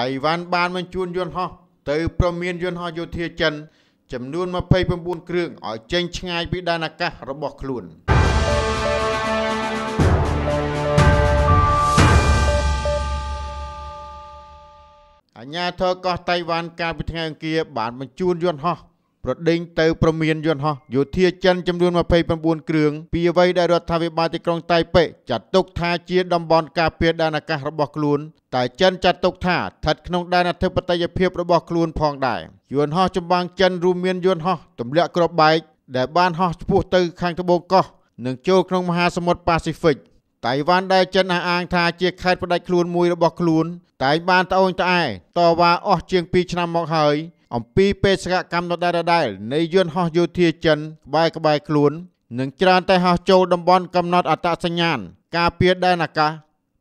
តៃវ៉ាន់បានបញ្ជូនយន្តហោះទៅប្រមានយន្តហោះយោធាចិនចំនួន29គ្រឿងឲ្យចេញឆ្ងាយពីដែនអាកាសរបស់ខ្លួនអាញាធរកោះតៃវ៉ាន់កាលពីថ្ងៃអង្គារបានបញ្ជូនយន្តហោះប្រដេញទៅប្រមានយន្តហោះយោធាចិនចំនួន29គ្រឿងពីអ្វីដែលរដ្ឋាភិបាលទីក្រុងតៃប៉េចាត់ទុកថាជាតំបន់ការពារដែនអាកាសរបស់ខ្លួនតែចិនចាត់ទុកថាស្ថិតក្នុងដែនអធិបតេយ្យភាពរបស់ខ្លួនផងដែរយន្តហោះចម្បាំងចិនរួមមានយន្តហោះទម្លាក់គ្រាប់បែកដែលបានហោះឆ្ពោះទៅខាងត្បូងកោះនិងចូលក្នុងមហាសមុទ្រប៉ាស៊ីហ្វិកតៃវ៉ាន់ដែលចិនអះអាងថាជាខេត្តផ្ដាច់ខ្លួនមួយរបស់ខ្លួនតែបានត្អូញត្អែតវ៉ាអស់ជាង2ឆ្នាំមកហើយអំពីបេសកកម្មដដែលដដែលនៃយន្តហោះយោធាចិនក្បែរក្បែរខ្លួននឹងច្រើនតែហោះចូលតំបន់កំណត់អត្តសញ្ញាណការពារដែនអាកាស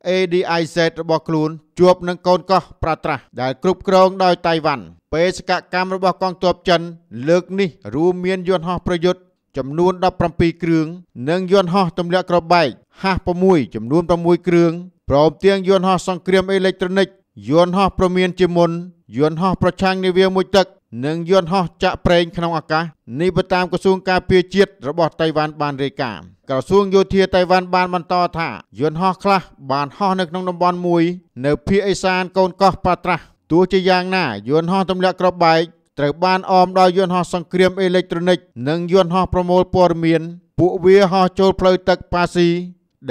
ADIZ របស់ខ្លួនជួបនឹងកូនកោះប្រាត្រាស់ដែលគ្រប់គ្រងដោយតៃវ៉ាន់បេសកកម្មរបស់កងទ័ពចិនលើកនេះរួមមានយន្តហោះប្រយុទ្ធចំនួន17គ្រឿង និងយន្តហោះទម្លាក់គ្រាប់បែក56ចំនួន6គ្រឿងព្រមទាំងយន្តហោះសង្គ្រាមអេលិចត្រូនិកយន្តហោះប្រមានជាមុនយន្តហោះប្រឆាំងនាវាមួយទឹក និងយន្តហោះចាក់ប្រេងក្នុងអាកាសនេះបើតាមក្រសួងការពារជាតិរបស់តៃវ៉ាន់បានរាយការណ៍ក្រសួងយោធាតៃវ៉ាន់បានបន្តថាយន្តហោះខ្លះបានហោះនៅក្នុងតំបន់មួយនៅភាគឦសានកូនកោះប៉ាត្រាស់ទោះជាយ៉ាងណាយន្តហោះទម្លាក់គ្រាប់បែកត្រូវបានអមដោយយន្តហោះសង្គ្រាមអេເລັກត្រូនិក និងយន្តហោះប្រមូលព័ត៌មានពួកវាហោះចូលផ្លូវទឹកប៉ាស៊ី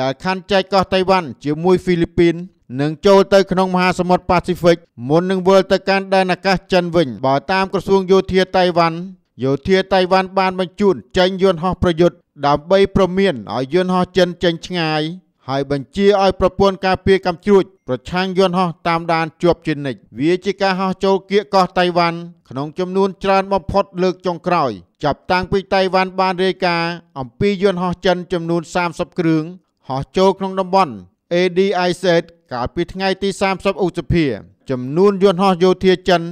ដែលខណ្ឌចែកកោះតៃវ៉ាន់ជាមួយហ្វីលីពីននឹងចូលទៅក្នុងមហាសមុទ្រប៉ាស៊ីហ្វិកមុននឹងវិលទៅកាន់ដែនអាកាសចិនវិញបើតាមក្រសួងយោធាតៃវ៉ាន់យោធាតៃវ៉ាន់បានបញ្ជូនចេញយន្តហោះប្រយុទ្ធដើម្បីប្រមានឲ្យយន្តហោះចិនចេញឆ្ងាយហើយបញ្ជាឲ្យប្រព័ន្ធការពារកំជ្រួចប្រឆាំងយន្តហោះតាមដានជាប់ជានិច្ចវាជាការហោះចូលគៀកកោះតៃវ៉ាន់ក្នុងចំនួនច្រើនបំផុតលើកចុងក្រោយចាប់តាំងពីតៃវ៉ាន់បានរាយការណ៍អំពីយន្តហោះចិនចំនួន30គ្រឿងហោះចូលក្នុងតំបន់ ADIZ កាលពីថ្ងៃទី30ឧសភា ចំនួនយន្តហោះយោធាចិន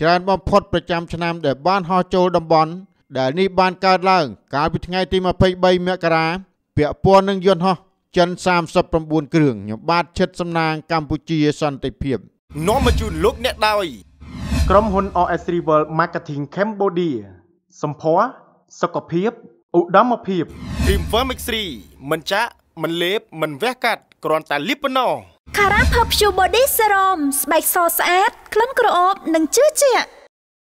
ច្រើនបំផុតប្រចាំឆ្នាំ ដែលបានហោះចូលតំបន់ដែលនេះបានកើតឡើង កាលពីថ្ងៃទី23មករាពាក់ព័ន្ធនឹងយន្តហោះចិន39គ្រឿងខ្ញុំបាទឈិតសំណាងកម្ពុជាសន្តិភាពនាំមកជូនលោកអ្នកដោយក្រុមហ៊ុន OS Rival Marketing Cambodia សម្ភារសុខភាពឧត្តមភាព Dream Firm X3 មិនចាក់មិនលេបមិនវះកាត់គ្រាន់តែលីបប៉ុណ្ណោះ Cara Perfume Body Serum ស្បែកសស្អាតក្លិនក្រអូបនិងជឿជាក់